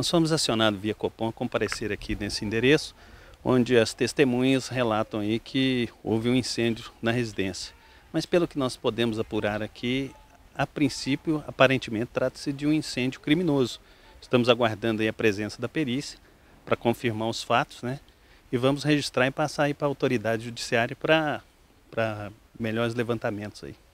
Nós fomos acionados via Copom a comparecer aqui nesse endereço, onde as testemunhas relatam aí que houve um incêndio na residência. Mas pelo que nós podemos apurar aqui, a princípio, aparentemente trata-se de um incêndio criminoso. Estamos aguardando aí a presença da perícia para confirmar os fatos, né? E vamos registrar e passar aí para a autoridade judiciária para melhores levantamentos aí.